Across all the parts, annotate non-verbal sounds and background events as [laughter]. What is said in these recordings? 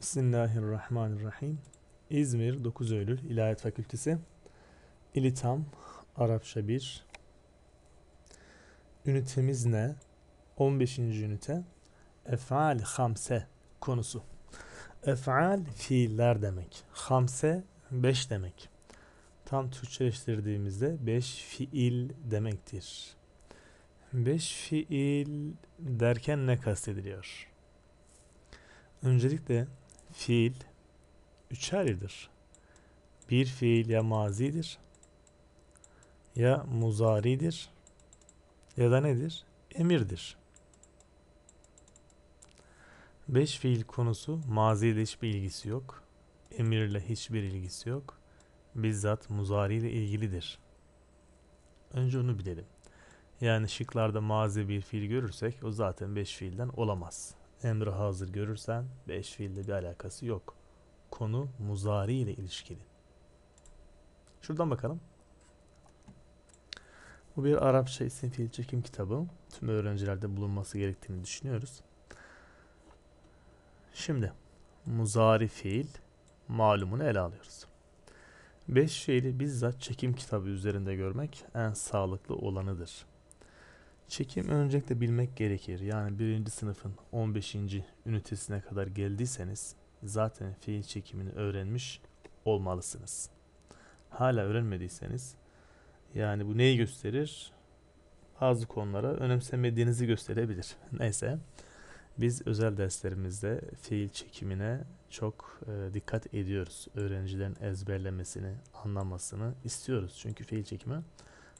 Bismillahirrahmanirrahim. İzmir 9 Eylül İlahiyat Fakültesi. İlitam Arapça 1. Ünitemiz ne? 15. ünite. Ef'al hamse konusu. Ef'al fiiller demek. Hamse 5 demek. Tam Türkçeleştirdiğimizde 5 fiil demektir. 5 fiil derken ne kastediliyor? Öncelikle fiil üçerlidir. Bir fiil ya mazidir ya muzaridir ya da nedir? Emirdir. Beş fiil konusu maziyle hiçbir ilgisi yok. Emirle hiçbir ilgisi yok. Bizzat muzari ile ilgilidir. Önce onu bilelim. Yani şıklarda mazi bir fiil görürsek o zaten beş fiilden olamaz emri hazır görürsen beş fiilde bir alakası yok. Konu muzari ile ilişkili. Şuradan bakalım. Bu bir Arapça isim fiil çekim kitabı. Tüm öğrencilerde bulunması gerektiğini düşünüyoruz. Şimdi muzari fiil malumunu ele alıyoruz. Beş fiili bizzat çekim kitabı üzerinde görmek en sağlıklı olanıdır. Çekim öncelikle bilmek gerekir. Yani birinci sınıfın 15. ünitesine kadar geldiyseniz zaten fiil çekimini öğrenmiş olmalısınız. Hala öğrenmediyseniz yani bu neyi gösterir? Bazı konulara önemsemediğinizi gösterebilir. [laughs] Neyse biz özel derslerimizde fiil çekimine çok e, dikkat ediyoruz. Öğrencilerin ezberlemesini, anlamasını istiyoruz. Çünkü fiil çekimi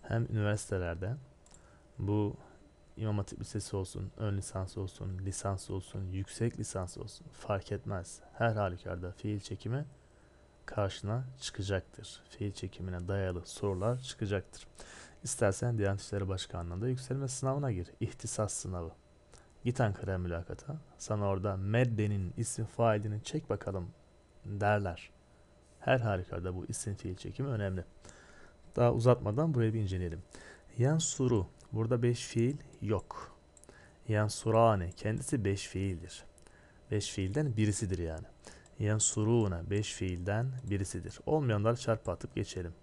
hem üniversitelerde bu İmam Hatip Lisesi olsun, ön lisans olsun, lisans olsun, yüksek lisans olsun fark etmez. Her halükarda fiil çekimi karşına çıkacaktır. Fiil çekimine dayalı sorular çıkacaktır. İstersen Diyanet İşleri Başkanlığı'nda yükselme sınavına gir. İhtisas sınavı. Git Ankara'ya mülakata. Sana orada meddenin isim failini çek bakalım derler. Her halükarda bu isim fiil çekimi önemli. Daha uzatmadan burayı bir inceleyelim. Yansuru Burada 5 fiil yok. Yansurane kendisi 5 fiildir. 5 fiilden birisidir yani. Yansuruna 5 fiilden birisidir. Olmayanlar çarpı atıp geçelim.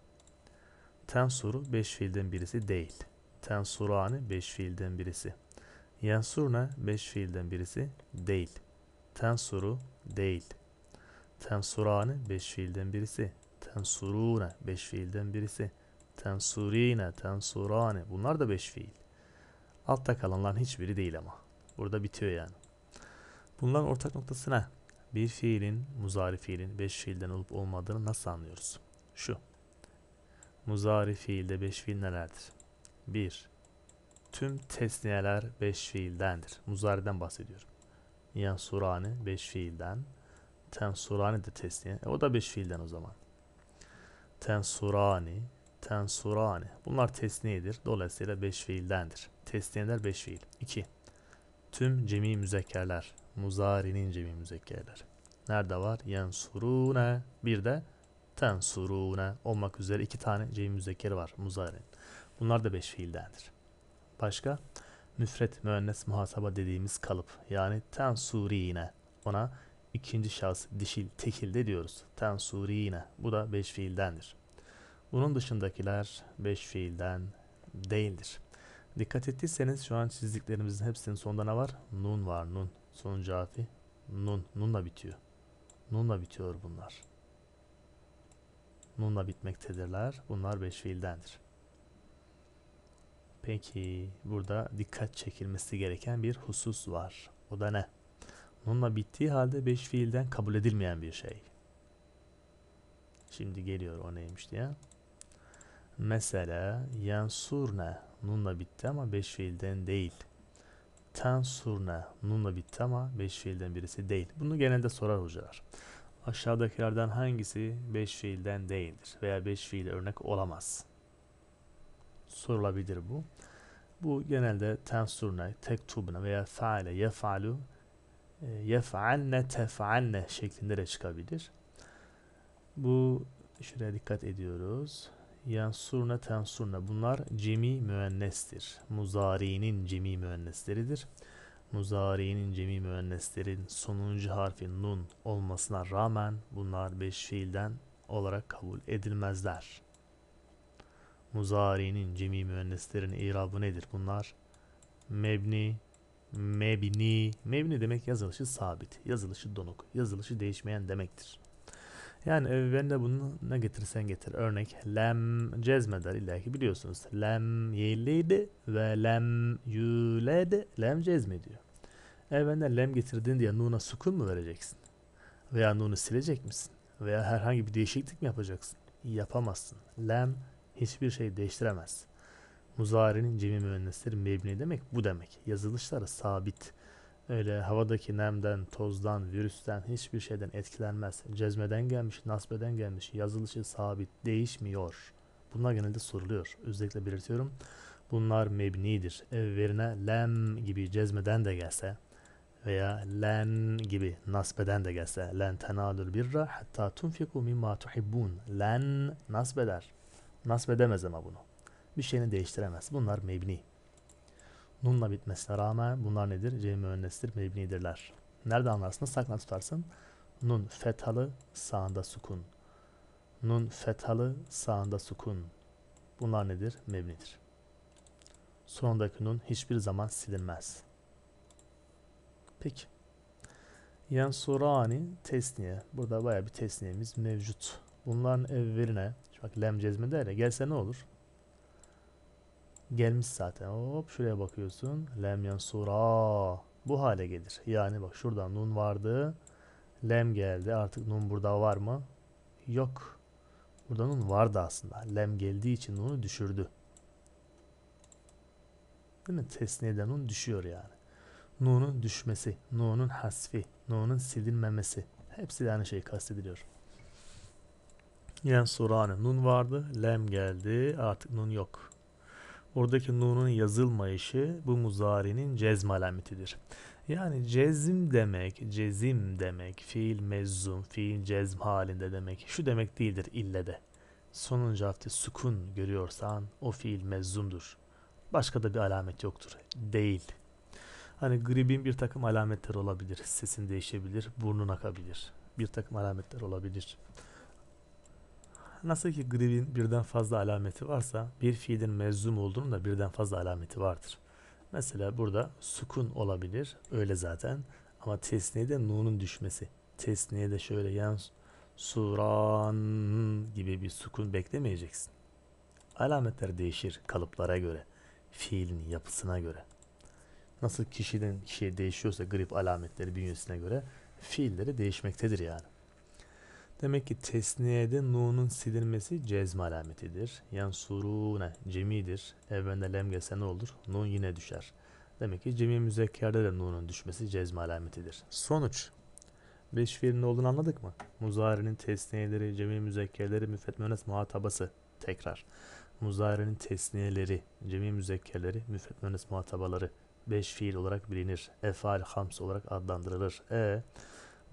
Tensuru 5 fiilden birisi değil. Tensurani 5 fiilden birisi. Yansuruna 5 fiilden birisi değil. Tensuru değil. Tensurani 5 fiilden birisi. Tensuruna 5 fiilden birisi. Tensurine, tensurane. Bunlar da beş fiil. Altta kalanların hiçbiri değil ama. Burada bitiyor yani. Bunların ortak noktası ne? Bir fiilin, muzari fiilin beş fiilden olup olmadığını nasıl anlıyoruz? Şu. Muzari fiilde beş fiil nelerdir? Bir. Tüm tesniyeler beş fiildendir. Muzari'den bahsediyorum. Yani surani beş fiilden. Tensurani de tesniye. E, o da beş fiilden o zaman. Tensurani tensurane. Bunlar tesniyedir. Dolayısıyla 5 fiildendir. Tesniyeler 5 fiil. 2. Tüm cemi müzekkerler. Muzari'nin cemi müzekkerler. Nerede var? Yensurune. Bir de tensurune olmak üzere iki tane cemi müzekkeri var muzari'nin. Bunlar da 5 fiildendir. Başka? Müfret müennes muhasaba dediğimiz kalıp. Yani tensurine. Ona ikinci şahıs dişil tekil de diyoruz. Tensurine. Bu da 5 fiildendir. Bunun dışındakiler 5 fiilden değildir. Dikkat ettiyseniz şu an çizdiklerimizin hepsinin sonunda ne var? Nun var nun. Sonuncu harfi nun. Nunla bitiyor. Nunla bitiyor bunlar. Nunla bitmektedirler. Bunlar 5 fiildendir. Peki burada dikkat çekilmesi gereken bir husus var. O da ne? Nunla bittiği halde 5 fiilden kabul edilmeyen bir şey. Şimdi geliyor o neymiş diye. Mesela yansurna nunla bitti ama 5 fiilden değil. Tansurna nunla bitti ama 5 fiilden birisi değil. Bunu genelde sorar hocalar. Aşağıdakilerden hangisi 5 fiilden değildir veya 5 fiil örnek olamaz? Sorulabilir bu. Bu genelde tansurna, tektubna veya faale, yefalu, e, yef'alne, tef'alne şeklinde de çıkabilir. Bu şuraya dikkat ediyoruz yansurne tensurne bunlar cemi müennestir. Muzari'nin cemi müennesleridir. Muzari'nin cemi müenneslerin sonuncu harfi nun olmasına rağmen bunlar beş fiilden olarak kabul edilmezler. Muzari'nin cemi müenneslerin irabı nedir? Bunlar mebni, mebni, mebni demek yazılışı sabit, yazılışı donuk, yazılışı değişmeyen demektir. Yani evvelini bunu ne getirsen getir. Örnek lem cezmeder illaki biliyorsunuz. Lem yelidi ve lem yüledi. Lem cezme diyor. Evvelinde lem getirdin diye nuna sukun mu vereceksin? Veya nunu silecek misin? Veya herhangi bir değişiklik mi yapacaksın? Yapamazsın. Lem hiçbir şey değiştiremez. Muzari'nin cemi müennesleri mebni demek bu demek. Yazılışları sabit. Öyle havadaki nemden, tozdan, virüsten, hiçbir şeyden etkilenmez. Cezmeden gelmiş, nasbeden gelmiş, yazılışı sabit, değişmiyor. Bunlar genelde soruluyor. Özellikle belirtiyorum. Bunlar mebnidir. Evverine lem gibi cezmeden de gelse veya len gibi nasbeden de gelse. Len tenalul birra hatta tunfiku mimma tuhibbun. Len nasbeder. Nasbedemez ama bunu. Bir şeyini değiştiremez. Bunlar mebni. Nunla bitmesine rağmen bunlar nedir? C müennestir, mebnidirler. Nerede anlarsınız? Saklan tutarsın. Nun fethalı, sağında sukun. Nun fethalı, sağında sukun. Bunlar nedir? Mebnidir. Sonundaki nun hiçbir zaman silinmez. Peki. Yansurani tesniye. Burada baya bir tesniyemiz mevcut. Bunların evveline, bak lem cezmede ya gelse ne olur? Gelmiş zaten. Hop şuraya bakıyorsun. Lem yansura. Bu hale gelir. Yani bak şurada nun vardı. Lem geldi. Artık nun burada var mı? Yok. Burada nun vardı aslında. Lem geldiği için nunu düşürdü. Değil mi? Tesniyeden nun düşüyor yani. Nun'un düşmesi, Nun'un hasfi, Nun'un silinmemesi. Hepsi de aynı şey kastediliyor. Yen yani surane nun vardı, lem geldi, artık nun yok. Oradaki nunun yazılmayışı bu muzarinin cezm alametidir. Yani cezim demek, cezim demek, fiil mezzum, fiil cezm halinde demek. Şu demek değildir ille de. Sonuncu harfte sukun görüyorsan o fiil mezzumdur. Başka da bir alamet yoktur. Değil. Hani gribin bir takım alametler olabilir. Sesin değişebilir, burnun akabilir. Bir takım alametler olabilir. Nasıl ki grevin birden fazla alameti varsa bir fiilin mezum olduğunun da birden fazla alameti vardır. Mesela burada sukun olabilir. Öyle zaten. Ama tesniye de nunun düşmesi. Tesniye de şöyle yan suran gibi bir sukun beklemeyeceksin. Alametler değişir kalıplara göre. Fiilin yapısına göre. Nasıl kişiden kişiye değişiyorsa grip alametleri bünyesine göre fiilleri değişmektedir yani. Demek ki tesniyede nunun silinmesi cezm alametidir. Yani surune cemidir. Evvende lem gelse ne olur? Nun yine düşer. Demek ki cemi müzekkerde de nunun düşmesi cezm alametidir. Sonuç. Beş fiilin olduğunu anladık mı? Muzari'nin tesniyeleri, cemi müzekkerleri, müfetmenes muhatabası. Tekrar. Muzari'nin tesniyeleri, cemi müzekkerleri, müfetmenes muhatabaları. Beş fiil olarak bilinir. Efal hams olarak adlandırılır. E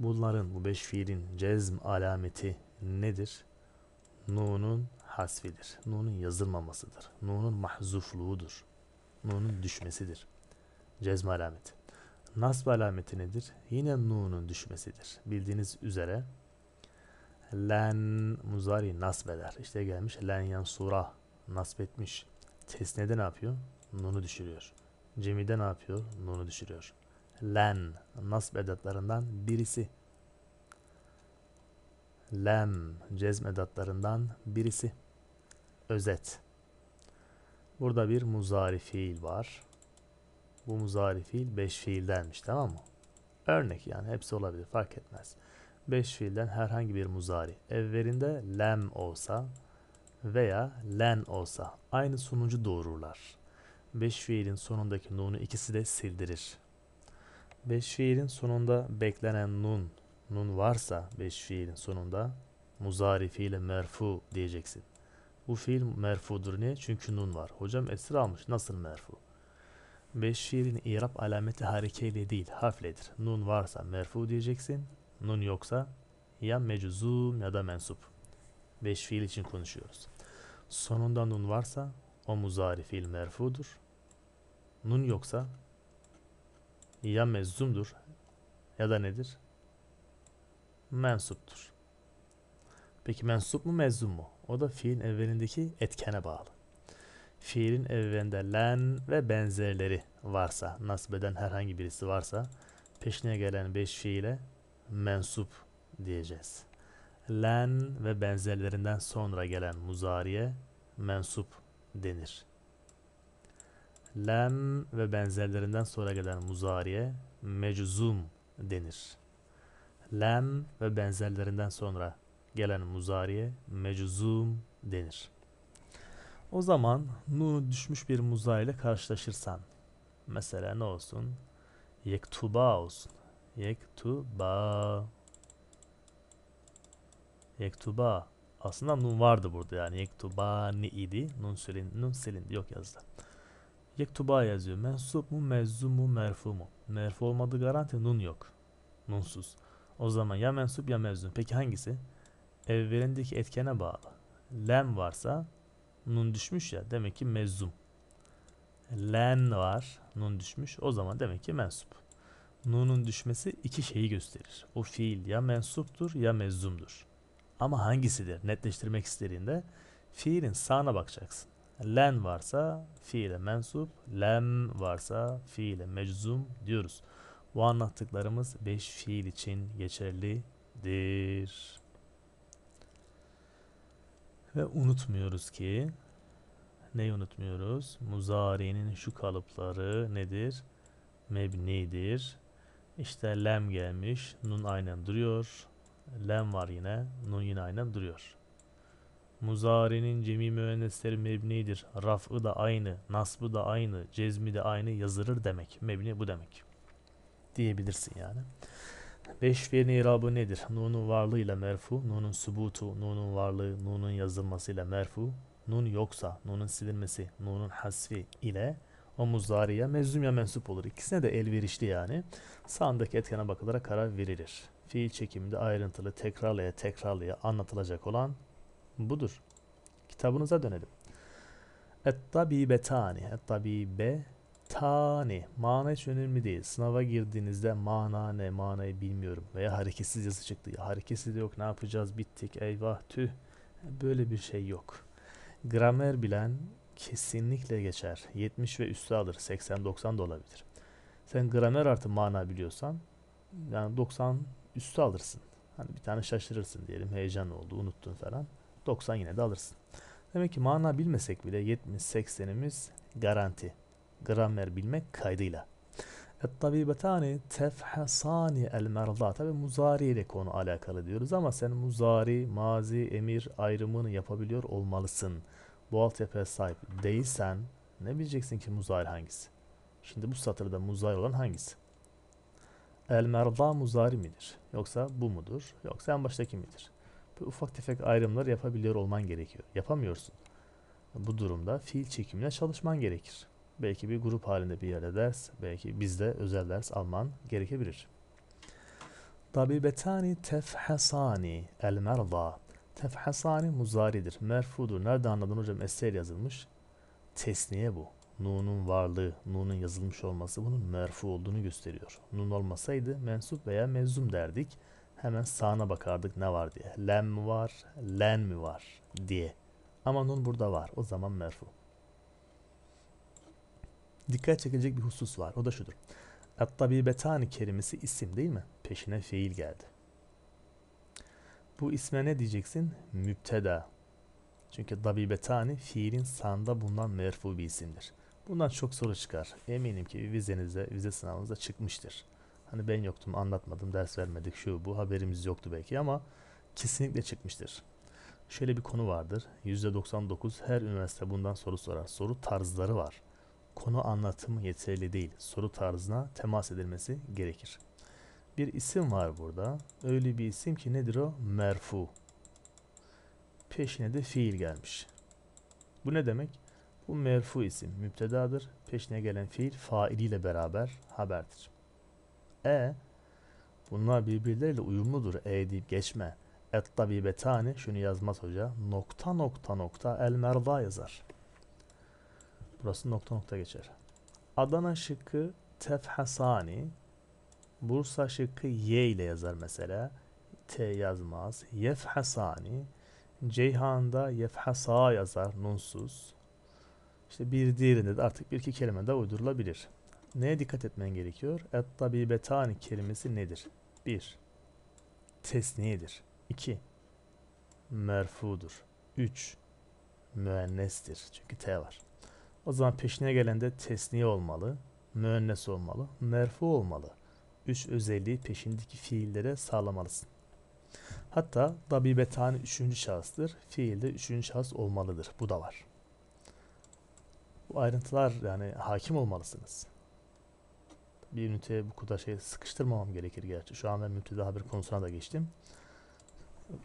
Bunların bu beş fiilin cezm alameti nedir? Nun'un hasfidir. Nun'un yazılmamasıdır. Nun'un mahzufluğudur. Nun'un düşmesidir. Cezm alameti. Nasb alameti nedir? Yine Nun'un düşmesidir. Bildiğiniz üzere len muzari nasb eder. İşte gelmiş len yansura nasb etmiş. Tesnede ne yapıyor? Nun'u düşürüyor. Cemide ne yapıyor? Nun'u düşürüyor len nasb edatlarından birisi. Lem cezm edatlarından birisi. Özet. Burada bir muzari fiil var. Bu muzari fiil 5 fiildenmiş tamam mı? Örnek yani hepsi olabilir fark etmez. 5 fiilden herhangi bir muzari Evlerinde lem olsa veya len olsa aynı sonucu doğururlar. 5 fiilin sonundaki nunu ikisi de sildirir. Beş fiilin sonunda beklenen nun, nun varsa beş fiilin sonunda muzari fiile merfu diyeceksin. Bu fiil merfudur niye? Çünkü nun var. Hocam esir almış. Nasıl merfu? Beş fiilin irap alameti harekeyle değil, harfledir. Nun varsa merfu diyeceksin. Nun yoksa ya meczum ya da mensup. Beş fiil için konuşuyoruz. Sonunda nun varsa o muzari fiil merfudur. Nun yoksa ya mezzumdur ya da nedir? Mensuptur. Peki mensup mu mezzum mu? O da fiilin evvelindeki etkene bağlı. Fiilin evvelinde len ve benzerleri varsa, nasip herhangi birisi varsa peşine gelen beş fiile mensup diyeceğiz. Len ve benzerlerinden sonra gelen muzariye mensup denir lem ve benzerlerinden sonra gelen muzariye meczum denir. Lem ve benzerlerinden sonra gelen muzariye meczum denir. O zaman nu düşmüş bir muzari ile karşılaşırsan mesela ne olsun? Yektuba olsun. Yektuba. Yektuba. Aslında nun vardı burada yani. Yektuba ni idi. Nun silin, nun silindi. Yok yazdı. Yektuba yazıyor. Mensup mu, mezzu mu, merfu mu? Merfu olmadığı garanti nun yok. Nunsuz. O zaman ya mensup ya mezun. Peki hangisi? Evvelindeki etkene bağlı. Lem varsa nun düşmüş ya demek ki mezzum. Len var nun düşmüş o zaman demek ki mensup. Nun'un düşmesi iki şeyi gösterir. O fiil ya mensuptur ya mezumdur. Ama hangisidir netleştirmek istediğinde fiilin sağına bakacaksın len varsa fiile mensup, lem varsa fiile meczum diyoruz. Bu anlattıklarımız 5 fiil için geçerlidir. Ve unutmuyoruz ki neyi unutmuyoruz? Muzari'nin şu kalıpları nedir? Mebnidir. İşte lem gelmiş. Nun aynen duruyor. Lem var yine. Nun yine aynen duruyor. Muzari'nin cemi müennesleri mebnidir. Raf'ı da aynı, nasbı da aynı, cezmi de aynı, yazılır demek. Mebni bu demek. Diyebilirsin yani. Beş fiilin irabı nedir? Nun'un varlığıyla merfu, nun'un subutu, nun'un varlığı, nun'un yazılmasıyla merfu, nun yoksa, nun'un silinmesi, nun'un hasfi ile o muzariye meczum ya mensup olur. İkisine de elverişli yani. Sağındaki etkene bakılarak karar verilir. Fiil çekiminde ayrıntılı tekrarlaya tekrarlaya anlatılacak olan budur. Kitabınıza dönelim. Et-tabibetani. Et-tabibetani. Mana hiç önemli değil. Sınava girdiğinizde mana ne, manayı bilmiyorum. Veya hareketsiz yazı çıktı. Ya, hareketsiz de yok. Ne yapacağız? Bittik. Eyvah tüh. Böyle bir şey yok. Gramer bilen kesinlikle geçer. 70 ve üstü alır. 80-90 da olabilir. Sen gramer artı mana biliyorsan yani 90 üstü alırsın. Hani bir tane şaşırırsın diyelim. Heyecan oldu. Unuttun falan. 90 yine de alırsın. Demek ki mana bilmesek bile 70-80'imiz garanti. Gramer bilmek kaydıyla. Et-tabibetani tefhasani el merda. Tabi muzari ile konu alakalı diyoruz ama sen muzari, mazi, emir ayrımını yapabiliyor olmalısın. Bu altyapıya sahip değilsen ne bileceksin ki muzari hangisi? Şimdi bu satırda muzari olan hangisi? El merda muzari midir? Yoksa bu mudur? Yoksa en baştaki midir? Böyle ufak tefek ayrımlar yapabiliyor olman gerekiyor. Yapamıyorsun. Bu durumda fiil çekimine çalışman gerekir. Belki bir grup halinde bir yerde ders, belki bizde özel ders alman gerekebilir. Tabibetani tefhasani el merda. Tefhasani muzaridir. Merfudur. Nerede anladın hocam? Estel yazılmış. Tesniye bu. Nun'un varlığı, Nun'un yazılmış olması bunun merfu olduğunu gösteriyor. Nun olmasaydı mensup veya mezum derdik hemen sağına bakardık ne var diye. Lem mi var, len mi var diye. Ama nun burada var. O zaman merfu. Dikkat çekilecek bir husus var. O da şudur. Attabibetani kelimesi isim değil mi? Peşine fiil geldi. Bu isme ne diyeceksin? Müpteda. Çünkü dabibetani fiilin sanda bundan merfu bir isimdir. Bundan çok soru çıkar. Eminim ki vizenizde, vize sınavınızda çıkmıştır. Hani ben yoktum, anlatmadım, ders vermedik, şu bu haberimiz yoktu belki ama kesinlikle çıkmıştır. Şöyle bir konu vardır. %99 her üniversite bundan soru sorar. Soru tarzları var. Konu anlatımı yeterli değil. Soru tarzına temas edilmesi gerekir. Bir isim var burada. Öyle bir isim ki nedir o? Merfu. Peşine de fiil gelmiş. Bu ne demek? Bu merfu isim müptedadır. Peşine gelen fiil failiyle beraber haberdir. E bunlar birbirleriyle uyumludur E deyip geçme. Et tabibetani şunu yazmaz hoca. Nokta nokta nokta el merda yazar. Burası nokta nokta geçer. Adana şıkkı tefhasani. Bursa şıkkı Y ile yazar mesela. T yazmaz. Yefhasani. Ceyhan'da yefhasa yazar nunsuz. İşte bir diğerinde de artık bir iki kelime de uydurulabilir. Neye dikkat etmen gerekiyor? Et-tabibetani kelimesi nedir? 1. Tesniyedir. 2. Merfudur. 3. Müennestir. Çünkü T var. O zaman peşine gelen de tesniye olmalı. Müennes olmalı. Merfu olmalı. 3 özelliği peşindeki fiillere sağlamalısın. Hatta dabibetani üçüncü şahıstır. Fiilde üçüncü şahıs olmalıdır. Bu da var. Bu ayrıntılar yani hakim olmalısınız bir üniteye bu kadar şey sıkıştırmamam gerekir gerçi. Şu an ben müpteda haber konusuna da geçtim.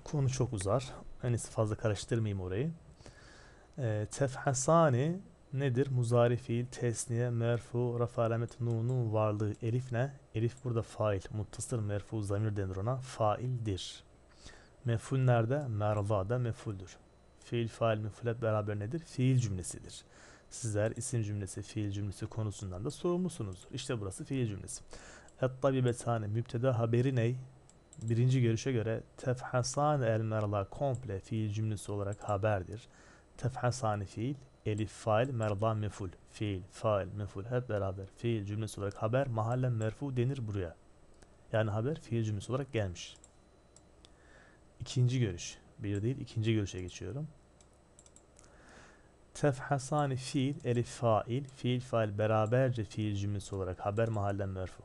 Konu çok uzar. En iyisi fazla karıştırmayayım orayı. E, tefhasani nedir? Muzari fiil, tesniye, merfu, raf alamet, nunun varlığı elif ne? Elif burada fail, muttasır, merfu, zamir denir ona. Faildir. Meful nerede? Merva'da mefuldür. Fiil, fail, meful hep beraber nedir? Fiil cümlesidir sizler isim cümlesi, fiil cümlesi konusundan da sorumlusunuzdur. İşte burası fiil cümlesi. Et-tabibetane müpteda haberi ney? Birinci görüşe göre tefhasan el merla komple fiil cümlesi olarak haberdir. Tefhasani fiil, elif fail, merla meful. Fiil, fail, meful hep beraber fiil cümlesi olarak haber mahallen merfu denir buraya. Yani haber fiil cümlesi olarak gelmiş. İkinci görüş. Bir değil ikinci görüşe geçiyorum. Tefhasani fiil, elif fail, fiil fail beraberce fiil cümlesi olarak haber mahallen merfu.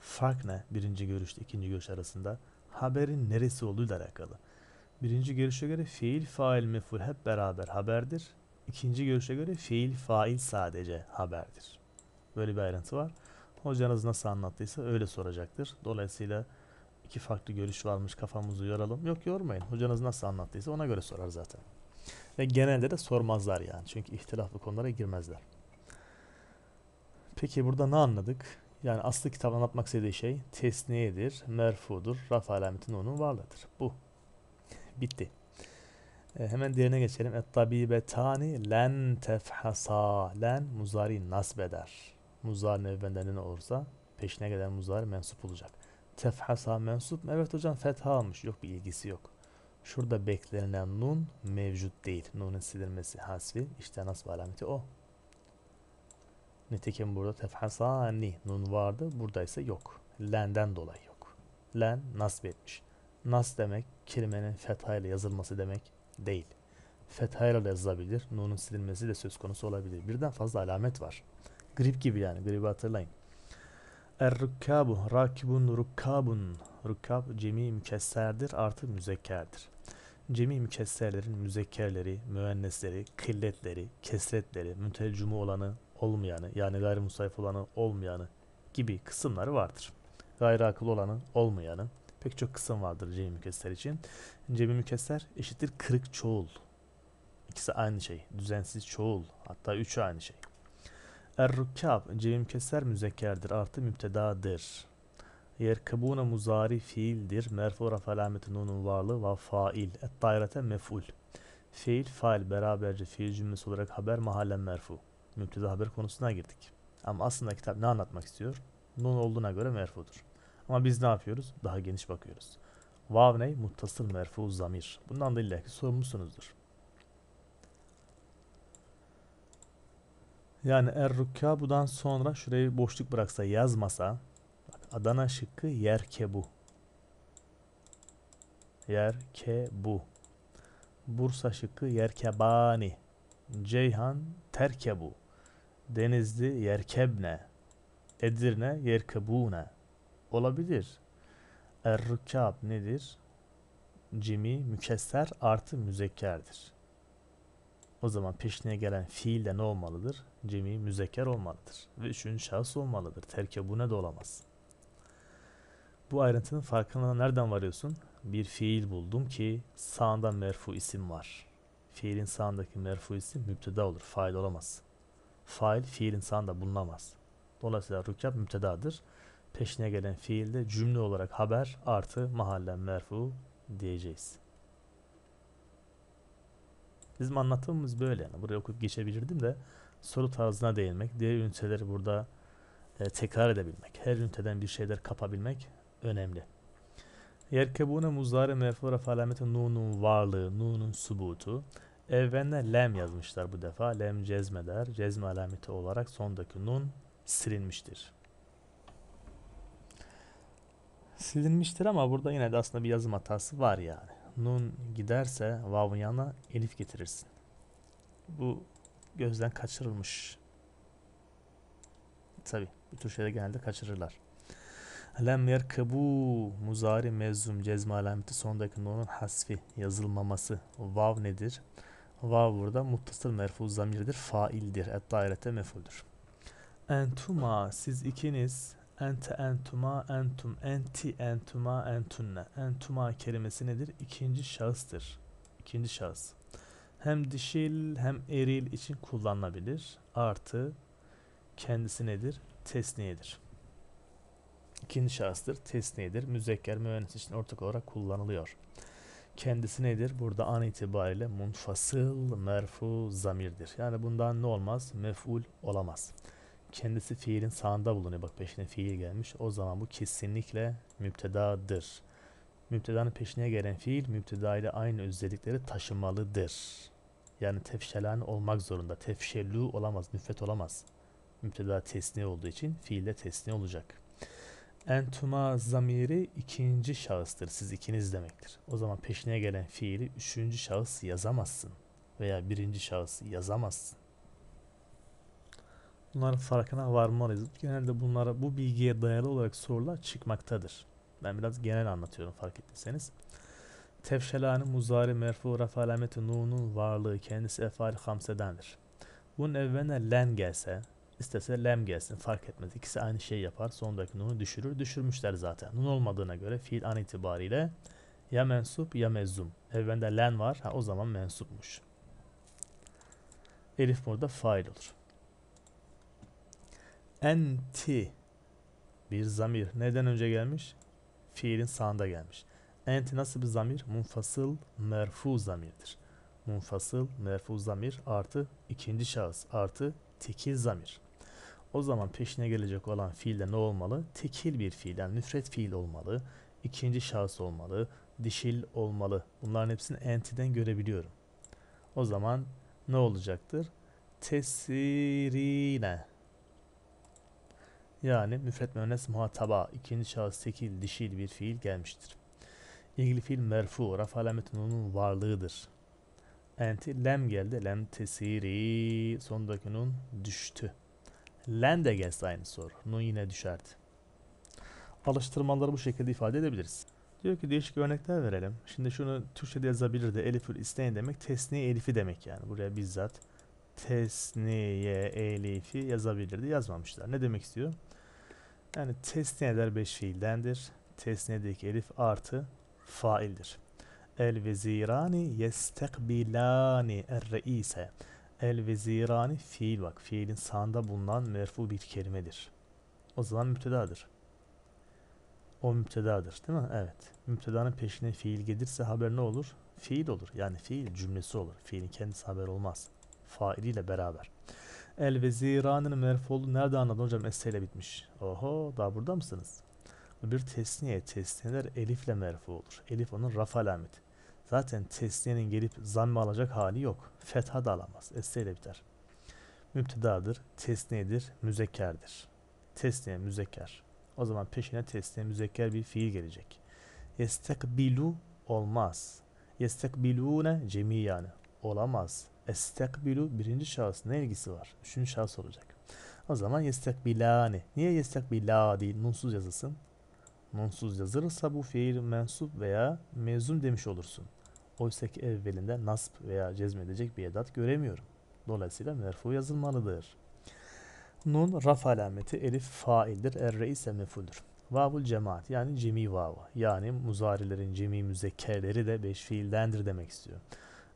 Fark ne birinci görüşte ikinci görüş arasında? Haberin neresi olduğuyla alakalı. Birinci görüşe göre fiil fail meful hep beraber haberdir. İkinci görüşe göre fiil fail sadece haberdir. Böyle bir ayrıntı var. Hocanız nasıl anlattıysa öyle soracaktır. Dolayısıyla iki farklı görüş varmış kafamızı yoralım. Yok yormayın. Hocanız nasıl anlattıysa ona göre sorar zaten. Ve genelde de sormazlar yani. Çünkü ihtilaflı konulara girmezler. Peki burada ne anladık? Yani aslı kitabın anlatmak istediği şey tesniyedir, merfudur, raf alametinin onun varlığıdır. Bu. Bitti. E, hemen diğerine geçelim. Et-tabibetani len tefhasa. Len muzari nasbeder. Muzar evvenden ne olursa peşine gelen muzar mensup olacak. Tefhasa mensup. Evet hocam fetha almış. Yok bir ilgisi yok. Şurada beklenilen nun mevcut değil. Nun'un silinmesi hasfi. İşte nasıl alameti o. Nitekim burada tefhasani nun vardı. Burada ise yok. Len'den dolayı yok. Len nasb etmiş. Nas demek kelimenin fethayla yazılması demek değil. Fethayla da yazılabilir. Nun'un silinmesi de söz konusu olabilir. Birden fazla alamet var. Grip gibi yani. Gribi hatırlayın. Er-rukkabu, rakibun, rukkabun. Rukkab cemi mükesserdir artı müzekkerdir. Cemi mükesserlerin müzekkerleri, müennesleri, kılletleri, kesretleri, mütercumu olanı, olmayanı yani gayrimusayif olanı, olmayanı gibi kısımları vardır. Gayri akıl olanı, olmayanı pek çok kısım vardır cemi mükesser için. Cemi mükesser eşittir kırık çoğul. İkisi aynı şey. Düzensiz çoğul. Hatta üçü aynı şey. Er-rukab cevim keser müzekkerdir artı müptedadır. Yerkebuna muzari fiildir. Merfu raf alameti nunun varlığı ve fail. Et-tayrete mef'ul. Fiil, fail, beraberce fiil cümlesi olarak haber mahallen merfu. Müpteda haber konusuna girdik. Ama aslında kitap ne anlatmak istiyor? Nun olduğuna göre merfudur. Ama biz ne yapıyoruz? Daha geniş bakıyoruz. Vav ne? Muttasıl merfu zamir. Bundan da illaki sorumlusunuzdur. Yani Er Errukkabu'dan sonra şurayı boşluk bıraksa yazmasa bak Adana şıkkı Yerkebu. Yerkebu. Bursa şıkkı kebani, Ceyhan Terkebu. Denizli yer kebne, Edirne yer kebune Olabilir. Er Errukkab nedir? Cimi mükesser artı müzekkerdir. O zaman peşine gelen fiil de ne olmalıdır? Cemi müzekker olmalıdır. Ve üçüncü şahıs olmalıdır. Terke bu ne de olamaz. Bu ayrıntının farkına nereden varıyorsun? Bir fiil buldum ki sağında merfu isim var. Fiilin sağındaki merfu isim müpteda olur. Fail olamaz. Fail fiilin sağında bulunamaz. Dolayısıyla rükyap müptedadır. Peşine gelen fiilde cümle olarak haber artı mahallen merfu diyeceğiz. Bizim anlattığımız böyle yani. Buraya okuyup geçebilirdim de soru tarzına değinmek, diğer üniteleri burada e, tekrar edebilmek, her üniteden bir şeyler kapabilmek önemli. Yerkebune muzari merfu raf alameti nunun varlığı, nunun subutu. Evvenle lem yazmışlar bu defa. Lem cezmeder. Cezme alameti olarak sondaki nun silinmiştir. Silinmiştir ama burada yine de aslında bir yazım hatası var yani. Nun giderse vav'ın yanına elif getirirsin. Bu gözden kaçırılmış. Tabi bu tür şeyler genelde kaçırırlar. Lem yerkebu muzari mezum cezme alameti sondaki nunun hasfi yazılmaması. Vav nedir? Vav burada muttasıl merfu zamirdir, faildir. Et dairete mefuldür. Entuma siz ikiniz Ente entuma entum enti entuma entunne. Entuma kelimesi nedir? İkinci şahıstır. İkinci şahıs. Hem dişil hem eril için kullanılabilir. Artı kendisi nedir? Tesniyedir. İkinci şahıstır. Tesniyedir. Müzekker müennes için ortak olarak kullanılıyor. Kendisi nedir? Burada an itibariyle munfasıl merfu zamirdir. Yani bundan ne olmaz? Mef'ul olamaz kendisi fiilin sağında bulunuyor. Bak peşine fiil gelmiş. O zaman bu kesinlikle müptedadır. Müptedanın peşine gelen fiil müpteda ile aynı özellikleri taşımalıdır. Yani tefşelen olmak zorunda. Tefşellu olamaz, müfet olamaz. Müpteda tesni olduğu için fiilde tesni olacak. Entuma zamiri ikinci şahıstır. Siz ikiniz demektir. O zaman peşine gelen fiili üçüncü şahıs yazamazsın. Veya birinci şahıs yazamazsın. Bunların farkına varmalıyız. Genelde bunlara bu bilgiye dayalı olarak sorular çıkmaktadır. Ben biraz genel anlatıyorum fark ettiyseniz. Tefşelani muzari merfu raf alameti nunun varlığı kendisi efali hamsedendir. Bunun evveline len gelse, istese lem gelsin fark etmez. İkisi aynı şey yapar. Sondaki nunu düşürür. Düşürmüşler zaten. Nun olmadığına göre fiil an itibariyle ya mensup ya mezum Evvende len var. Ha, o zaman mensupmuş. Elif burada fail olur enti bir zamir. Neden önce gelmiş? Fiilin sağında gelmiş. Enti nasıl bir zamir? Munfasıl merfu zamirdir. Munfasıl merfu zamir artı ikinci şahıs artı tekil zamir. O zaman peşine gelecek olan fiilde ne olmalı? Tekil bir fiil yani müfret fiil olmalı. ikinci şahıs olmalı. Dişil olmalı. Bunların hepsini entiden görebiliyorum. O zaman ne olacaktır? Tesirine yani müfret müennes muhataba ikinci şahıs tekil dişil bir fiil gelmiştir. İlgili fiil merfu, raf alameti nunun varlığıdır. Enti lem geldi. Lem tesiri. Sondaki nun düştü. Len de gelse aynı soru. Nun yine düşerdi. Alıştırmaları bu şekilde ifade edebiliriz. Diyor ki değişik örnekler verelim. Şimdi şunu Türkçe'de yazabilir de elifül isteyin demek tesni elifi demek yani. Buraya bizzat tesniye elifi yazabilirdi. Yazmamışlar. Ne demek istiyor? Yani tesniyeler beş fiildendir. Tesniyedeki elif artı faildir. El vezirani yestekbilani er reise. El vezirani fiil bak. Fiilin sağında bulunan merfu bir kelimedir. O zaman müptedadır. O müptedadır değil mi? Evet. Müptedanın peşine fiil gelirse haber ne olur? Fiil olur. Yani fiil cümlesi olur. Fiilin kendisi haber olmaz. Failiyle beraber. El ve ziranın Nerede anladın hocam? Esse bitmiş. Oho daha burada mısınız? Bir tesniye. Tesniyeler elifle merfu olur. Elif onun raf alameti. Zaten tesniyenin gelip zammı alacak hali yok. Fetha da alamaz. Esse biter. Müptedadır, tesniyedir, müzekkerdir. Tesniye, müzekker. O zaman peşine tesniye, müzekker bir fiil gelecek. Yestekbilu olmaz. Yestekbilune cemiyane. Olamaz. Estekbilu birinci şahıs ne ilgisi var? Üçüncü şahıs olacak. O zaman yestekbilani. Niye yestekbila değil? Nunsuz yazılsın. Nunsuz yazılırsa bu fiil mensup veya mezun demiş olursun. Oysa ki evvelinde nasp veya cezmedecek bir edat göremiyorum. Dolayısıyla merfu yazılmalıdır. Nun raf alameti elif faildir. Erre ise mefuldür. Vavul cemaat yani cemi vava. Yani muzarilerin cemi müzekkerleri de beş fiildendir demek istiyor.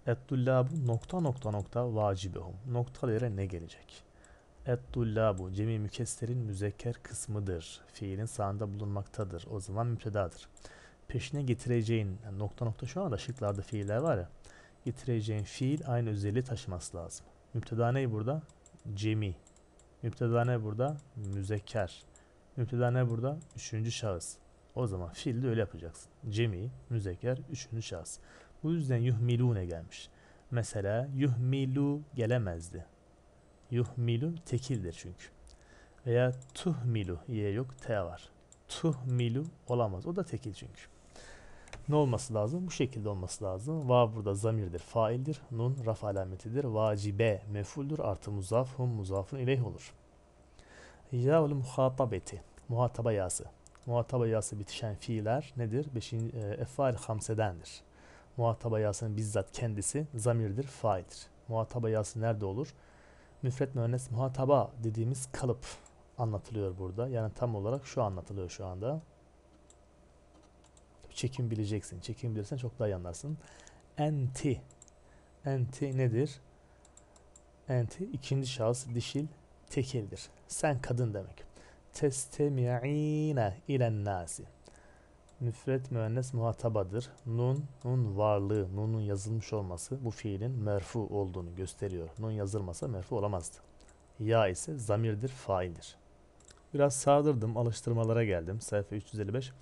Ettullabu nokta nokta nokta vacibehum. Noktalara ne gelecek? Ettullabu cemi mükesserin müzekker kısmıdır. Fiilin sağında bulunmaktadır. O zaman müptedadır. Peşine getireceğin yani nokta nokta şu anda şıklarda fiiller var ya. Getireceğin fiil aynı özelliği taşıması lazım. Müpteda ne burada? Cemi. Müpteda ne burada? Müzekker. Müpteda ne burada? Üçüncü şahıs. O zaman fiil de öyle yapacaksın. Cemi, müzekker, üçüncü şahıs. Bu yüzden yuhmilune gelmiş. Mesela yuhmilu gelemezdi. Yuhmilu tekildir çünkü. Veya tuhmilu ye yok t var. Tuhmilu olamaz. O da tekil çünkü. Ne olması lazım? Bu şekilde olması lazım. Va burada zamirdir, faildir. Nun raf alametidir. Vacibe mefuldür Artı muzaf, hum muzafun ileyh olur. Yaul muhatabeti. Muhataba yası. Muhataba yası bitişen fiiller nedir? Beşinci, e, efal hamsedendir. Muhatap ayasının bizzat kendisi zamirdir, faildir. Muhatap ayası nerede olur? Müfret müennes muhataba dediğimiz kalıp anlatılıyor burada. Yani tam olarak şu anlatılıyor şu anda. Çekim bileceksin. Çekim bilirsen çok daha iyi anlarsın. Enti. Enti nedir? Enti ikinci şahıs dişil tekildir. Sen kadın demek. Testemi'ine ilen nasi müfret müennes muhatabadır. Nun, nun varlığı, nunun yazılmış olması bu fiilin merfu olduğunu gösteriyor. Nun yazılmasa merfu olamazdı. Ya ise zamirdir, faildir. Biraz sağdırdım, alıştırmalara geldim. Sayfa 355.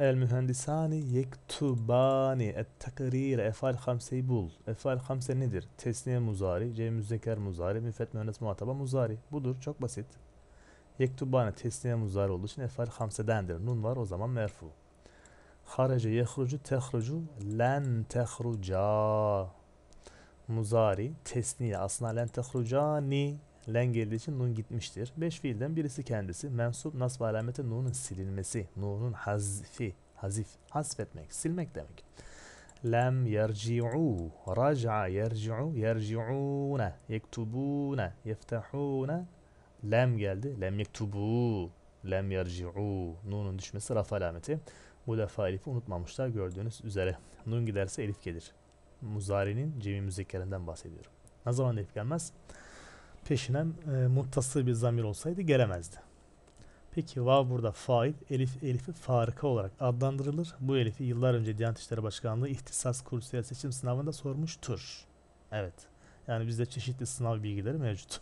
El mühendisani yektubani et takrir efal hamseyi bul. Efal hamse nedir? Tesniye muzari, c müzzeker muzari, müfret müennes muhataba muzari. Budur, çok basit. Yektubani tesniye muzari olduğu için efal hamsedendir. Nun var o zaman merfu. Haraca yehrucu tehrucu len tehruca. Muzari tesniye aslında len tehrucani len geldiği için nun gitmiştir. Beş fiilden birisi kendisi. Mensup nasb alameti nunun silinmesi. Nunun hazfi. Hazif. Hasfetmek. Silmek demek. Lem yerci'u. Raca yerci'u. Yerci'une. Yektubune. Yeftahune. Lem geldi. Lem yektubu. Lem yerci'u. Nunun düşmesi raf alameti. Bu defa Elif'i unutmamışlar gördüğünüz üzere. Nun giderse Elif gelir. Muzari'nin cemi müzekkerinden bahsediyorum. Ne zaman Elif gelmez? Peşine e, muttasıl bir zamir olsaydı gelemezdi. Peki vav burada fail, elif, elifi farika olarak adlandırılır. Bu elifi yıllar önce Diyanet İşleri Başkanlığı ihtisas kursuyla seçim sınavında sormuştur. Evet. Yani bizde çeşitli sınav bilgileri mevcut.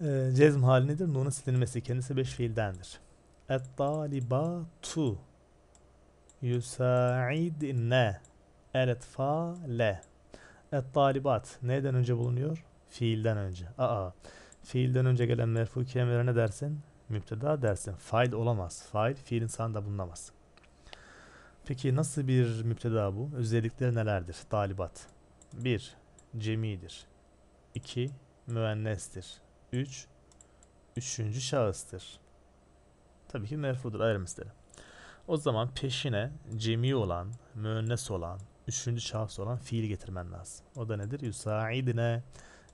E, cezm hali nedir? Nun'un silinmesi. Kendisi beş fiildendir. Et-talibatu Yusaidne etfale Et-talibat neyden önce bulunuyor? Fiilden önce. Aa. Fiilden önce gelen merfu kemere ne dersin? Müpteda dersin. Fail olamaz. Fail fiil insan da bulunamaz. Peki nasıl bir müpteda bu? Özellikleri nelerdir? Talibat. 1. Cemidir. 2. Müennestir. 3. Üç, üçüncü şahıstır. Tabii ki merfudur ayrım isterim. O zaman peşine cemi olan, müennes olan, üçüncü şahıs olan fiil getirmen lazım. O da nedir? Yusaidne.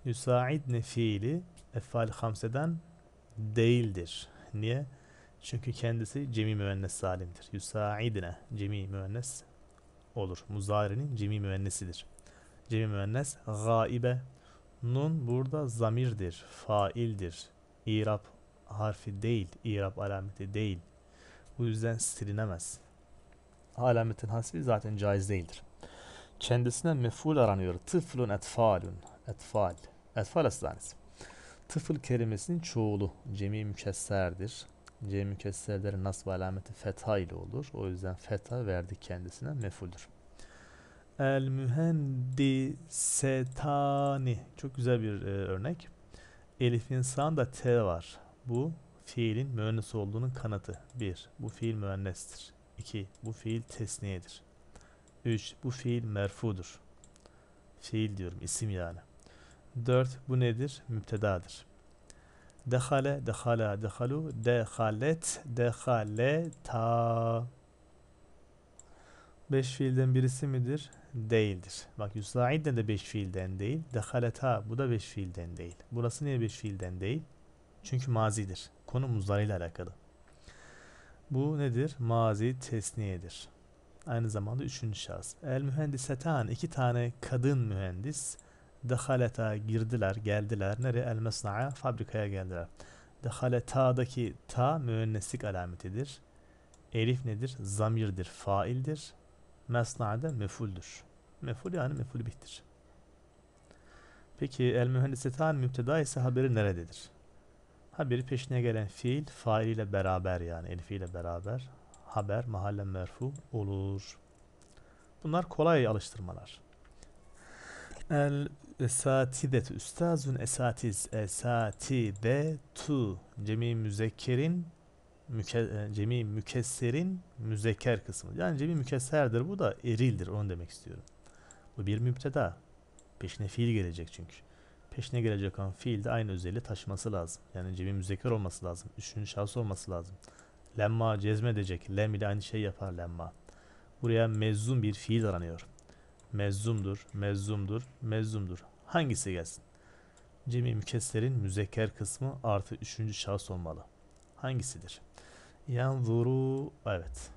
Yusaidne fiili efal hamseden değildir. Niye? Çünkü kendisi cemi müennes salimdir. Yusaidne cemi müennes olur. Muzari'nin cemi müennesidir. Cemi müennes gaibe. Nun burada zamirdir, faildir. İrab harfi değil, İrab alameti değil. Bu yüzden silinemez. Alametin hasbi zaten caiz değildir. Kendisine meful aranıyor. Tıflun etfalun. Etfal. Etfal aslanız. Tıfıl kelimesinin çoğulu. Cemi mükesserdir. Cemi mükesserlerin nasb alameti fetha ile olur. O yüzden fetha verdi kendisine mefuldür. El mühendisetani. Çok güzel bir e, örnek. insan da T var. Bu Fiilin müennes olduğunun kanıtı. 1. Bu fiil müennestir. 2. Bu fiil tesniyedir. 3. Bu fiil merfudur. Fiil diyorum isim yani. 4. Bu nedir? Müptedadır. Dehale, dehala, dehalu, dehalet, ta. Beş fiilden birisi midir? Değildir. Bak Yusaid'de de beş fiilden değil. Dehaleta bu da beş fiilden değil. Burası niye beş fiilden değil? Çünkü mazidir konu alakalı. Bu nedir? Mazi tesniyedir. Aynı zamanda üçüncü şahıs. El mühendisetan iki tane kadın mühendis. Dehaleta girdiler, geldiler. Nereye? El mesna'a fabrikaya geldiler. Dehaleta'daki ta müenneslik alametidir. Elif nedir? Zamirdir, faildir. Mesna'da mefuldür. Meful yani meful bihtir. Peki el mühendisetan müpteda ise haberi nerededir? Haberi peşine gelen fiil failiyle beraber yani elifiyle beraber haber mahalle merfu olur. Bunlar kolay alıştırmalar. El esatidet üstazun esatiz esatide tu cemi müzekkerin müke, e, cemi mükesserin müzekker kısmı. Yani cemi mükesserdir bu da erildir onu demek istiyorum. Bu bir müpteda. Peşine fiil gelecek çünkü peşine gelecek olan fiil de aynı özelliği taşıması lazım. Yani cemi müzekker olması lazım. Üçüncü şahıs olması lazım. Lemma cezmedecek. Lem ile aynı şey yapar lemma. Buraya mezzum bir fiil aranıyor. Mezzumdur, mezzumdur, mezzumdur. Hangisi gelsin? Cemi mükesserin müzekker kısmı artı üçüncü şahıs olmalı. Hangisidir? Yanzuru, evet.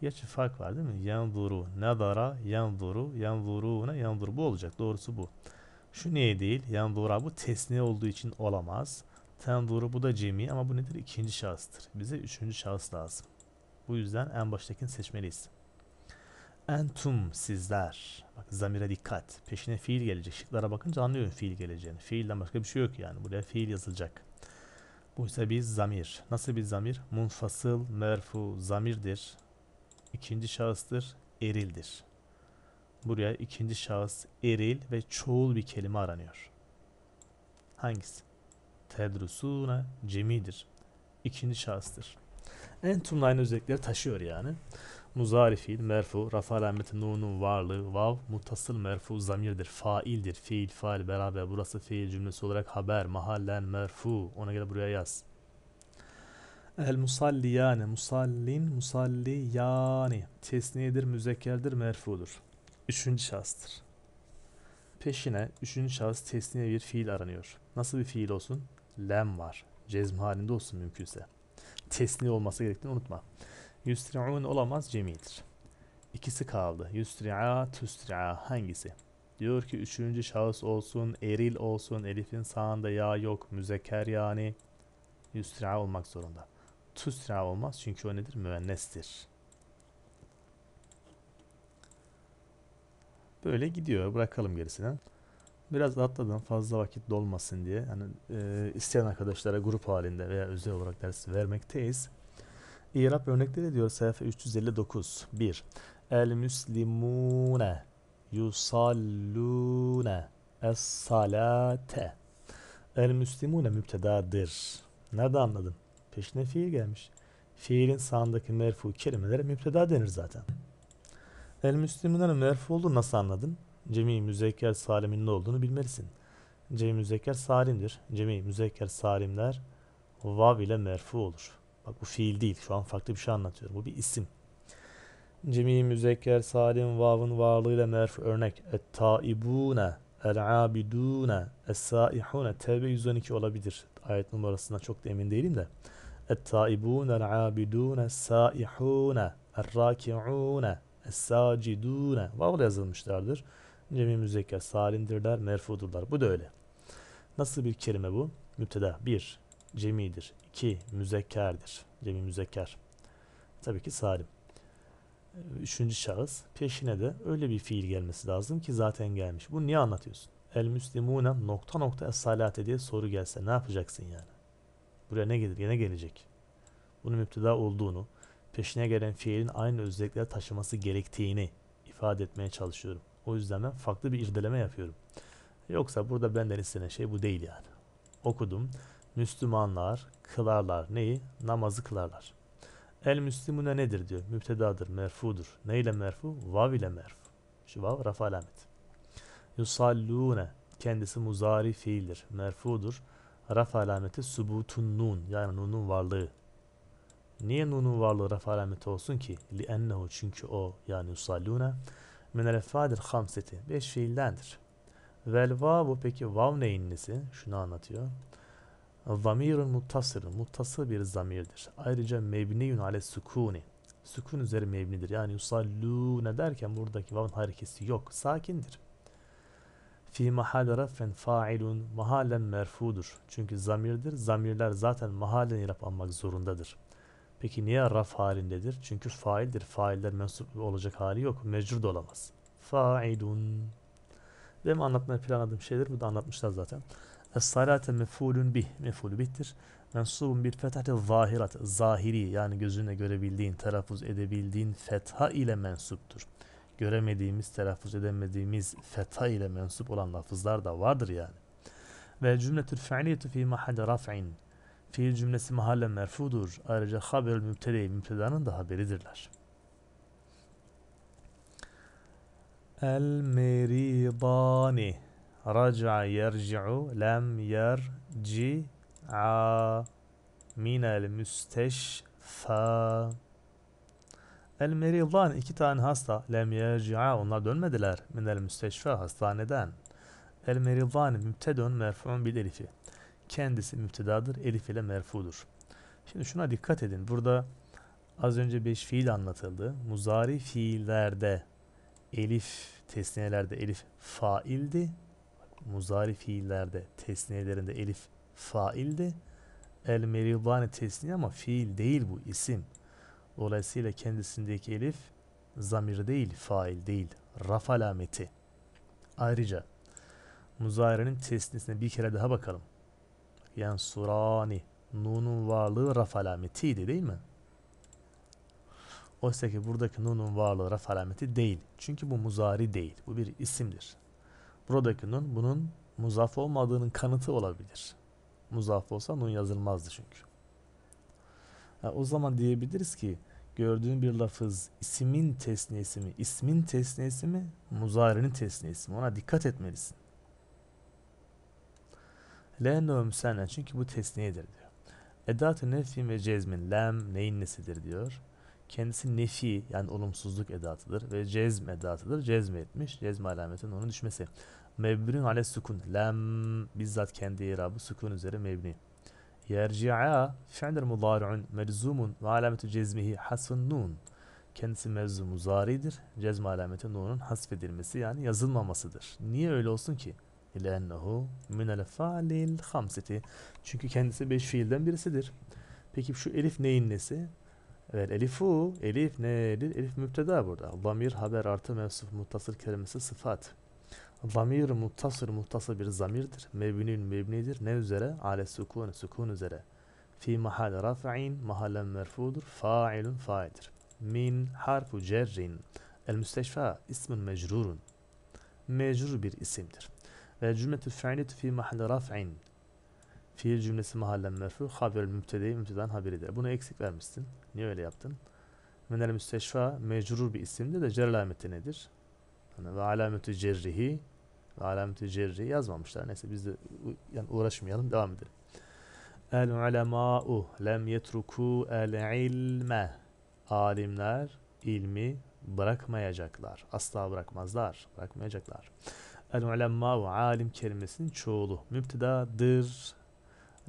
Geç fark var değil mi? Yanzuru, nazara, yanzuru, yanzuruna, yanzur. Bu olacak. Doğrusu bu. Şu niye değil? Yanzura bu tesniye olduğu için olamaz. Tenzuru bu da cemi ama bu nedir? İkinci şahıstır. Bize üçüncü şahıs lazım. Bu yüzden en baştakini seçmeliyiz. Entum sizler. Bak zamire dikkat. Peşine fiil gelecek. Şıklara bakınca anlıyorum fiil geleceğini. Fiilden başka bir şey yok yani. Buraya fiil yazılacak. Bu ise bir zamir. Nasıl bir zamir? Munfasıl, merfu, zamirdir ikinci şahıstır, erildir. Buraya ikinci şahıs eril ve çoğul bir kelime aranıyor. Hangisi? Tedrusuna cemidir. İkinci şahıstır. Entum aynı özellikleri taşıyor yani. Muzari fiil, merfu, rafa alameti nunun varlığı, vav, mutasıl merfu, zamirdir, faildir, fiil, fail, beraber, burası fiil cümlesi olarak haber, mahallen, merfu, ona göre buraya yaz. El musalliyane, musallin, musalliyani. Tesniyedir, müzekkerdir, merfudur. Üçüncü şahıstır. Peşine üçüncü şahıs tesniye bir fiil aranıyor. Nasıl bir fiil olsun? Lem var. Cezm halinde olsun mümkünse. Tesniye olması gerektiğini unutma. Yüstri'un olamaz, cemidir. İkisi kaldı. Yüstri'a, tüstri'a hangisi? Diyor ki üçüncü şahıs olsun, eril olsun, elifin sağında ya yok, müzeker yani. Yüstri'a olmak zorunda to sınav olmaz. Çünkü o nedir? Müennestir. Böyle gidiyor. Bırakalım gerisine. Biraz atladım fazla vakit dolmasın diye. Yani e, isteyen arkadaşlara grup halinde veya özel olarak ders vermekteyiz. İrab örnekleri diyor sayfa 359. 1. El müslimune yusallune es salate. El müslimune müptedadır. Nerede anladın? Peşine fiil gelmiş. Fiilin sağındaki merfu kelimelere müpteda denir zaten. El Müslüminlerin hani merfu olduğunu nasıl anladın? Cemi müzekker salimin ne olduğunu bilmelisin. Cemi müzekker salimdir. Cemi müzekker salimler vav ile merfu olur. Bak bu fiil değil. Şu an farklı bir şey anlatıyorum. Bu bir isim. Cemi müzekker salim vavın varlığıyla merfu örnek. Et-taibune, el-abidune, es-saihune. TB 112 olabilir. Ayet numarasından çok da emin değilim de. التائبون العابدون السائحون الراki'une es-sacidune vavla yazılmışlardır. Cemi müzekker salimdirler, merfudurlar. Bu da öyle. Nasıl bir kelime bu? Müpteda 1. Cemidir. 2. Müzekkerdir. Cemi müzekker. Tabii ki salim. Üçüncü şahıs. Peşine de öyle bir fiil gelmesi lazım ki zaten gelmiş. Bunu niye anlatıyorsun? El müslimuna nokta nokta es-salate diye soru gelse ne yapacaksın yani? Buraya ne gelir? Yine gelecek. Bunun müpteda olduğunu, peşine gelen fiilin aynı özellikleri taşıması gerektiğini ifade etmeye çalışıyorum. O yüzden ben farklı bir irdeleme yapıyorum. Yoksa burada benden istenen şey bu değil yani. Okudum. Müslümanlar kılarlar neyi? Namazı kılarlar. El müslimune nedir diyor. Müptedadır, merfudur. Ne ile merfu? Vav ile merfu. Şu vav rafa alamet. Yusallune kendisi muzari fiildir, merfudur. Raf alameti subutun nun yani nunun varlığı. Niye nunun varlığı raf alameti olsun ki? Li Liennehu çünkü o yani yusalluna min efadir hamseti. Beş fiildendir. Vel vavu peki vav neyin nesi? Şunu anlatıyor. Zamirun muttasırın. Muttasır bir zamirdir. Ayrıca mebniyun ale sukuni. Sukun üzeri mebnidir. Yani yusallune derken buradaki vavın harekesi yok. Sakindir. Fi mahal rafen failun mahalen merfudur. Çünkü zamirdir. Zamirler zaten mahalen irap almak zorundadır. Peki niye raf halindedir? Çünkü faildir. Failler mensup olacak hali yok. Mecrur da olamaz. Failun. Benim anlatmaya planladığım şeydir. Bu da anlatmışlar zaten. Es-salate mefulun bih. Mefulü bihtir. Mensubun bir fethati zahirat. Zahiri yani gözüne görebildiğin, telaffuz edebildiğin fetha ile mensuptur göremediğimiz, telaffuz edemediğimiz feta ile mensup olan lafızlar da vardır yani. Ve cümletül fi'liyetu fi mahalli raf'in. Fiil cümlesi mahalle merfudur. Ayrıca haberül mübtede, mübtedanın da haberidirler. El meridani raca yerci'u lem yerci a minel müsteşfa El meridan iki tane hasta lem yerci'a onlar dönmediler minel müsteşfe hastaneden. El meridan mübtedun merfu'un bil elifi. Kendisi mübtedadır, elif ile merfudur. Şimdi şuna dikkat edin. Burada az önce beş fiil anlatıldı. Muzari fiillerde elif tesnelerde elif faildi. Muzari fiillerde tesnelerinde elif faildi. El meridani tesniye ama fiil değil bu isim. Dolayısıyla kendisindeki elif zamir değil, fail değil. Raf alameti. Ayrıca muzahirenin tesnisine bir kere daha bakalım. Yani surani. Nun'un varlığı raf alametiydi değil mi? Oysa ki buradaki nun'un varlığı raf alameti değil. Çünkü bu muzari değil. Bu bir isimdir. Buradaki nun bunun muzaf olmadığının kanıtı olabilir. Muzaf olsa nun yazılmazdı çünkü. Ha, o zaman diyebiliriz ki gördüğün bir lafız ismin tesniyesi mi? İsmin tesniyesi mi? Muzari'nin tesniyesi mi? Ona dikkat etmelisin. Lenum sana çünkü bu tesniyedir diyor. Edatı nefi ve cezmin lem neyin nesidir diyor. Kendisi nefi yani olumsuzluk edatıdır ve cezm edatıdır. Cezm etmiş. Cezm alametinin onun düşmesi. Mebrin ale sukun. Lem bizzat kendi irabı sukun üzere mebni. Yerci'a fiildir muzari'un meczumun ve alametü cezmihi hasfın nun. Kendisi mevzu muzaridir. Cezm alameti nunun hasfedilmesi yani yazılmamasıdır. Niye öyle olsun ki? İlennehu minel fa'lil hamseti. Çünkü kendisi beş fiilden birisidir. Peki şu elif neyin nesi? Evet elifu, elif nedir? Elif müpteda burada. Damir, haber, artı, mevsuf, muttasıl kelimesi, sıfat. Zamir muttasır muttasır bir zamirdir. Mebnün mebnidir. Ne üzere? Ale sukun, sukun üzere. Fi mahal raf'in, mahallen merfudur. Fa'ilun fa'ildir. Min harfu cerrin. El müsteşfa ismin mecrurun. Mecrur bir isimdir. Ve cümletü fi'letü fi mahal raf'in. Fiil cümlesi mahallen merfu. Haberül mübtede, mübtedan haberidir. Bunu eksik vermişsin. Niye öyle yaptın? Menel müsteşfa mecrur bir isimdir de cerr nedir? Hani ve alametü cerrihi ve alametü cerri yazmamışlar. Neyse biz de yani uğraşmayalım devam edelim. El ulema'u lem yetruku el ilme. Alimler ilmi bırakmayacaklar. Asla bırakmazlar. Bırakmayacaklar. El ulema'u alim kelimesinin çoğulu. Mübtedadır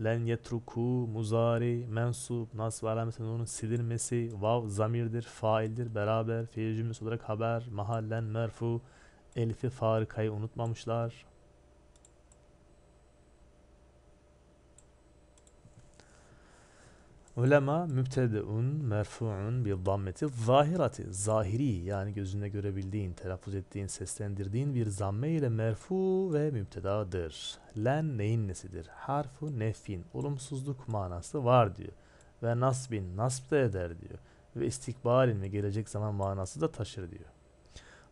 len yetruku muzari mensup nas ve alametinin onun silinmesi vav zamirdir faildir beraber fiil cümlesi olarak haber mahallen merfu elifi farikayı unutmamışlar Ulema mübtedeun merfuun bir dammeti zahirati zahiri yani gözünde görebildiğin, telaffuz ettiğin, seslendirdiğin bir zamme ile merfu ve mübtedadır. Len neyin nesidir? Harfu nefin olumsuzluk manası var diyor. Ve nasbin nasb da eder diyor. Ve istikbalin ve gelecek zaman manası da taşır diyor.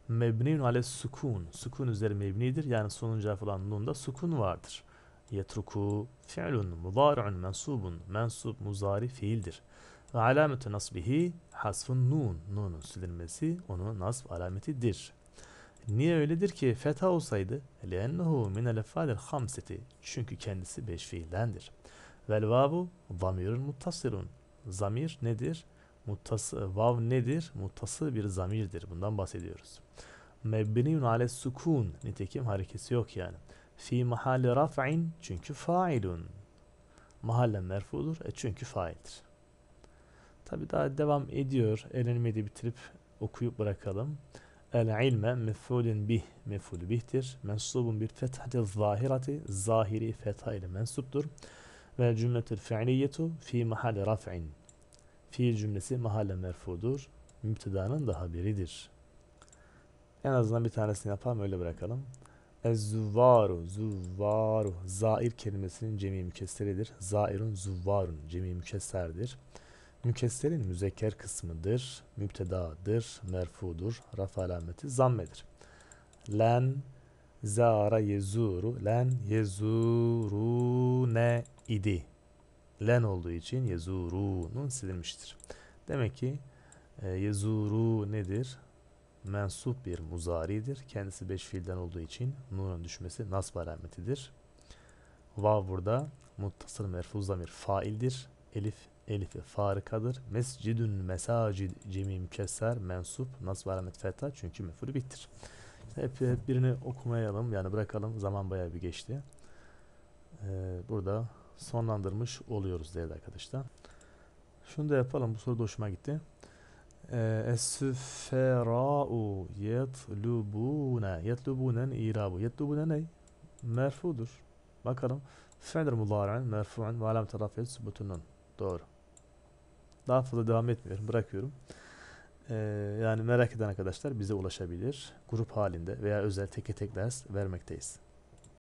Mebnin ale sukun. Sukun üzeri mebnidir. Yani sonuncu harf olan nunda sukun vardır yetruku fi'lun mudari'un mensubun mensub muzari fiildir. Ve alamete nasbihi hasfun nun. Nunun silinmesi onun nasb alametidir. Niye öyledir ki? Fetha olsaydı لِأَنَّهُ مِنَ الْاَفَالِ hamseti, Çünkü kendisi beş fiildendir. Vel vavu zamirun muttasirun. Zamir nedir? Muttası, vav nedir? Muttası bir zamirdir. Bundan bahsediyoruz. Mebniyun ale sukun. Nitekim harekesi yok yani. Fi mahalli raf'in çünkü failun. Mahalle merfudur. E çünkü faildir. Tabi daha devam ediyor. Elenmeyi de bitirip okuyup bırakalım. El ilme mef'ulün bih mef'ul bihtir. Mensubun bir fethati zahirati zahiri fetha ile mensuptur. Ve cümletül fi'liyetu fi mahalli raf'in. Fi cümlesi mahalle merfudur. Müptedanın daha biridir. En azından bir tanesini yapalım öyle bırakalım. Ezzuvvaru, zuvaru, Zair kelimesinin cemi mükesseridir. Zairun, zuvvarun. Cemi mükesserdir. Mükesserin müzekker kısmıdır. Mübtedadır, merfudur. Raf alameti zammedir. Len, zara yezuru. Len, yezuru ne idi. Len olduğu için yezuru'nun silinmiştir. Demek ki e, yezuru nedir? mensup bir muzaridir. Kendisi beş fiilden olduğu için nunun düşmesi nasb alametidir. Vav burada muttasıl merfu zamir faildir. Elif elifi farikadır. Mescidün mesacid cemim keser mensup nasb alamet fetha çünkü mefulü bittir. hep, hep birini okumayalım yani bırakalım zaman bayağı bir geçti. Ee, burada sonlandırmış oluyoruz değerli arkadaşlar. Şunu da yapalım bu soru da hoşuma gitti. Ee, Es-süfferâ'u yetlubûne. Yetlubûnen irâbu. Yetlubûne ne? Merfudur. Bakalım. Fe'lir mudâri'en merfu'en ve alem terafiyet subutunun. Doğru. Daha fazla devam etmiyorum. Bırakıyorum. Ee, yani merak eden arkadaşlar bize ulaşabilir. Grup halinde veya özel teke tek ders vermekteyiz.